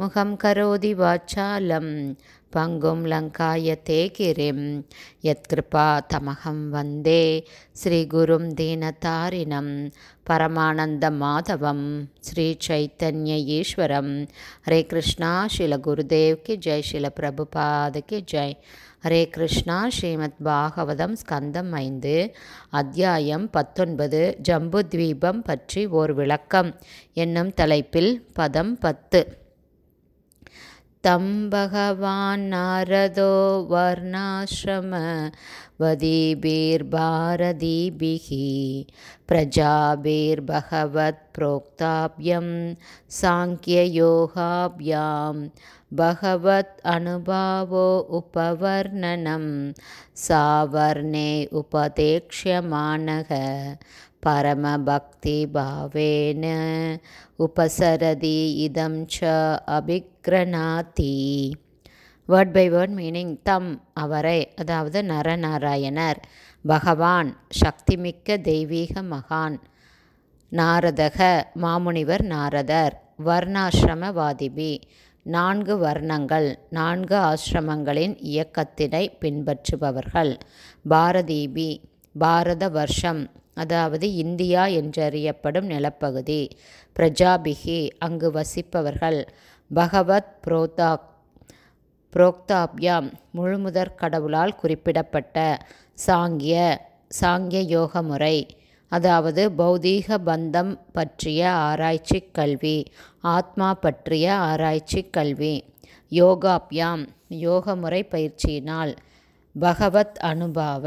முகம் கரோதி வாச்சாலம் பங்கும் லங்காயத்தே கிரிம் யத்கிருபா தமகம் வந்தே ஸ்ரீகுரும் தீனதாரினம் பரமானந்த மாதவம் ஸ்ரீ சைத்தன்ய ஈஸ்வரம் ஹரே கிருஷ்ணா ஸ்ரீல குருதேவ்கி ஜெய் ஸ்ரீல பிரபுபாத ஜெய் ஹரே கிருஷ்ணா ஸ்ரீமத் பாகவதம் ஸ்கந்தம் ஐந்து அத்தியாயம் பத்தொன்பது ஜம்பு தீபம் பற்றி ஓர் விளக்கம் என்னும் தலைப்பில் பதம் பத்து तं भगवान् नारदो वर्णाश्रमवीभिर्भारदीभिः प्रजाभिर्भगवत् प्रोक्ताभ्यं सांख्ययोगाभ्यां भगवत् अनुभावो उपवर्णनं सावर्णे वर्णे परमभक्तिभावेन உபசரதி இதம் ச அபிக்ரநாதி வேர்ட் பை வேர்ட் மீனிங் தம் அவரை அதாவது நரநாராயணர் பகவான் சக்திமிக்க தெய்வீக மகான் நாரதக மாமுனிவர் நாரதர் வர்ணாசிரமவாதிபி வாதிபி நான்கு வர்ணங்கள் நான்கு ஆசிரமங்களின் இயக்கத்தினை பின்பற்றுபவர்கள் பாரதீபி பாரத வருஷம் அதாவது இந்தியா என்றறியப்படும் நிலப்பகுதி பிரஜாபிகி அங்கு வசிப்பவர்கள் பகவத் புரோதா புரோக்தாப்யாம் முழுமுதற் கடவுளால் குறிப்பிடப்பட்ட சாங்கிய சாங்கிய யோக முறை அதாவது பௌதீக பந்தம் பற்றிய ஆராய்ச்சி கல்வி ஆத்மா பற்றிய ஆராய்ச்சி கல்வி யோகாப்யாம் யோக முறை பயிற்சியினால் பகவத் அனுபாவ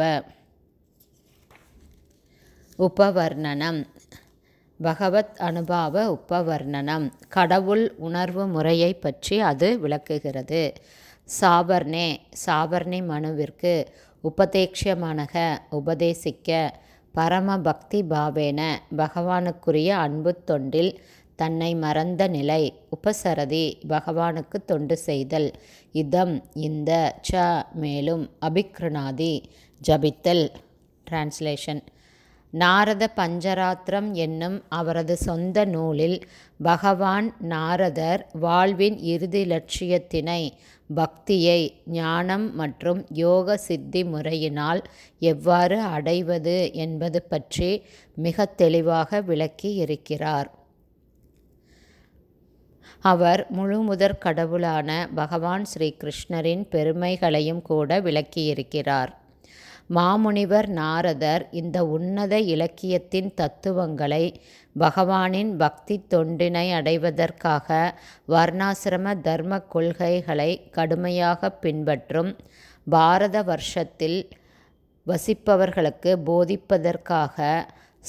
உபவர்ணனம் பகவத் அனுபாவ உபவர்ணனம் கடவுள் உணர்வு முறையை பற்றி அது விளக்குகிறது சாபர்ணே சாபர்ணி மனுவிற்கு உபதேக்ஷியமானக உபதேசிக்க பரம பக்தி பாவேன பகவானுக்குரிய அன்பு தொண்டில் தன்னை மறந்த நிலை உபசரதி பகவானுக்கு தொண்டு செய்தல் இதம் இந்த ச மேலும் அபிக்ருணாதி ஜபித்தல் டிரான்ஸ்லேஷன் நாரத பஞ்சராத்திரம் என்னும் அவரது சொந்த நூலில் பகவான் நாரதர் வாழ்வின் இறுதி லட்சியத்தினை பக்தியை ஞானம் மற்றும் யோக சித்தி முறையினால் எவ்வாறு அடைவது என்பது பற்றி மிக தெளிவாக விளக்கி இருக்கிறார் அவர் முதற் கடவுளான பகவான் ஸ்ரீ கிருஷ்ணரின் பெருமைகளையும் கூட விளக்கியிருக்கிறார் மாமுனிவர் நாரதர் இந்த உன்னத இலக்கியத்தின் தத்துவங்களை பகவானின் பக்தி தொண்டினை அடைவதற்காக வர்ணாசிரம தர்ம கொள்கைகளை கடுமையாக பின்பற்றும் பாரத வருஷத்தில் வசிப்பவர்களுக்கு போதிப்பதற்காக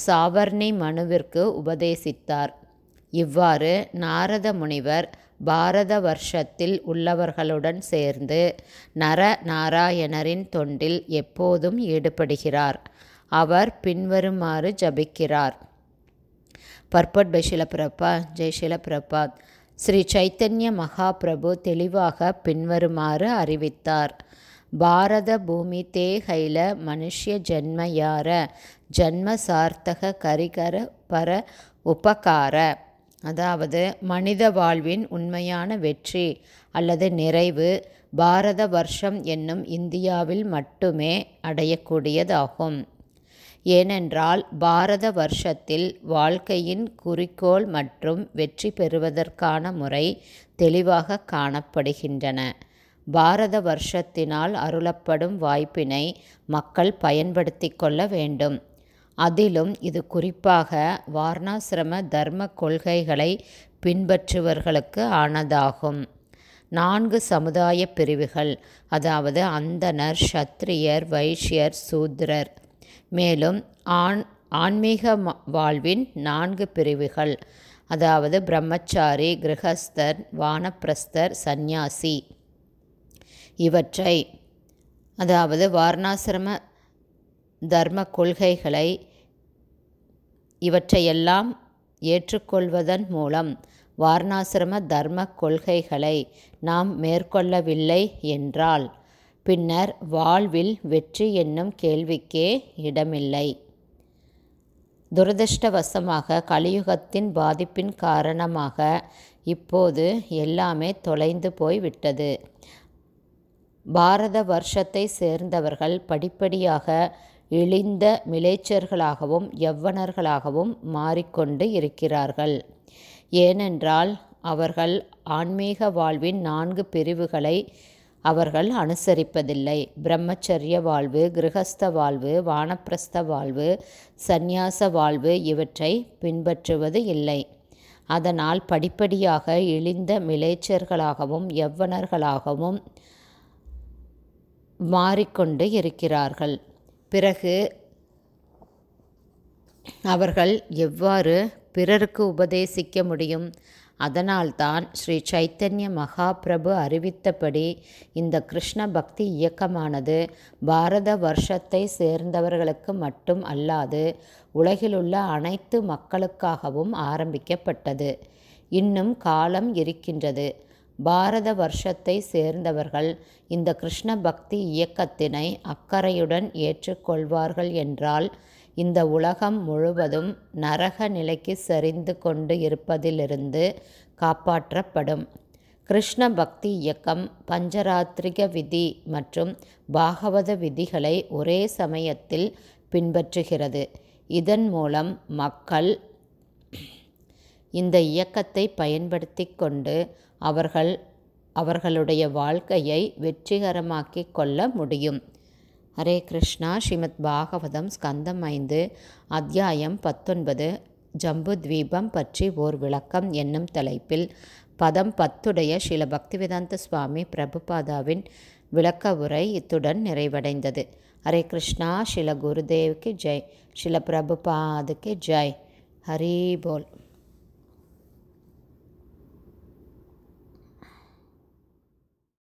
சாவர்ணி மனுவிற்கு உபதேசித்தார் இவ்வாறு நாரத முனிவர் பாரத வர்ஷத்தில் உள்ளவர்களுடன் சேர்ந்து நர நாராயணரின் தொண்டில் எப்போதும் ஈடுபடுகிறார் அவர் பின்வருமாறு ஜபிக்கிறார் பர்பட் பை பிரபா ஜெய் பிரபா ஸ்ரீ சைத்தன்ய மகாபிரபு தெளிவாக பின்வருமாறு அறிவித்தார் பாரத பூமி தே மனுஷிய ஜென்மயார ஜன்மயார ஜன்ம சார்த்தக கரிகர பர உபகார அதாவது மனித வாழ்வின் உண்மையான வெற்றி அல்லது நிறைவு பாரத வருஷம் என்னும் இந்தியாவில் மட்டுமே அடையக்கூடியதாகும் ஏனென்றால் பாரத வருஷத்தில் வாழ்க்கையின் குறிக்கோள் மற்றும் வெற்றி பெறுவதற்கான முறை தெளிவாக காணப்படுகின்றன பாரத வருஷத்தினால் அருளப்படும் வாய்ப்பினை மக்கள் பயன்படுத்தி கொள்ள வேண்டும் அதிலும் இது குறிப்பாக வார்ணாசிரம தர்ம கொள்கைகளை பின்பற்றுவர்களுக்கு ஆனதாகும் நான்கு சமுதாய பிரிவுகள் அதாவது அந்தனர் சத்திரியர் வைஷ்யர் சூத்ரர் மேலும் ஆண் ஆன்மீக வாழ்வின் நான்கு பிரிவுகள் அதாவது பிரம்மச்சாரி கிரகஸ்தர் வானப்பிரஸ்தர் சந்நியாசி இவற்றை அதாவது வாரணாசிரம தர்ம கொள்கைகளை இவற்றையெல்லாம் ஏற்றுக்கொள்வதன் மூலம் வாரணாசிரம தர்ம கொள்கைகளை நாம் மேற்கொள்ளவில்லை என்றால் பின்னர் வாழ்வில் வெற்றி என்னும் கேள்விக்கே இடமில்லை துரதிருஷ்டவசமாக கலியுகத்தின் பாதிப்பின் காரணமாக இப்போது எல்லாமே தொலைந்து போய்விட்டது பாரத வருஷத்தை சேர்ந்தவர்கள் படிப்படியாக இழிந்த மிலேச்சர்களாகவும் எவ்வனர்களாகவும் மாறிக்கொண்டு இருக்கிறார்கள். ஏனென்றால் அவர்கள் ஆன்மீக வாழ்வின் நான்கு பிரிவுகளை அவர்கள் அனுசரிப்பதில்லை. பிரம்மச்சரிய வாழ்வு, கிரகஸ்த வாழ்வு, வானப்பிரஸ்த வாழ்வு, சந்நியாச வாழ்வு இவற்றை பின்பற்றுவது இல்லை. அதனால் படிப்படியாக இழிந்த மிலேச்சர்களாகவும் எவ்வனர்களாகவும் மாறிக்கொண்டு இருக்கிறார்கள். பிறகு அவர்கள் எவ்வாறு பிறருக்கு உபதேசிக்க முடியும் அதனால்தான் ஸ்ரீ சைத்தன்ய மகாபிரபு அறிவித்தபடி இந்த கிருஷ்ண பக்தி இயக்கமானது பாரத வருஷத்தை சேர்ந்தவர்களுக்கு மட்டும் அல்லாது உலகிலுள்ள அனைத்து மக்களுக்காகவும் ஆரம்பிக்கப்பட்டது இன்னும் காலம் இருக்கின்றது பாரத வருஷத்தை சேர்ந்தவர்கள் இந்த கிருஷ்ண பக்தி இயக்கத்தினை அக்கறையுடன் ஏற்றுக்கொள்வார்கள் என்றால் இந்த உலகம் முழுவதும் நரக நிலைக்கு சரிந்து கொண்டு இருப்பதிலிருந்து காப்பாற்றப்படும் கிருஷ்ண பக்தி இயக்கம் பஞ்சராத்திரிக விதி மற்றும் பாகவத விதிகளை ஒரே சமயத்தில் பின்பற்றுகிறது இதன் மூலம் மக்கள் இந்த இயக்கத்தை பயன்படுத்தி கொண்டு அவர்கள் அவர்களுடைய வாழ்க்கையை வெற்றிகரமாக்கி கொள்ள முடியும் ஹரே கிருஷ்ணா ஸ்ரீமத் பாகவதம் ஸ்கந்தம் ஐந்து அத்தியாயம் பத்தொன்பது ஜம்பு தீபம் பற்றி ஓர் விளக்கம் என்னும் தலைப்பில் பதம் பத்துடைய ஸ்ரீல பக்திவேதாந்த சுவாமி பிரபுபாதாவின் விளக்க உரை இத்துடன் நிறைவடைந்தது ஹரே கிருஷ்ணா ஸ்ரீல குருதேவுக்கு ஜெய் ஸ்ரீல பிரபுபாதுக்கு ஜெய் ஹரி போல்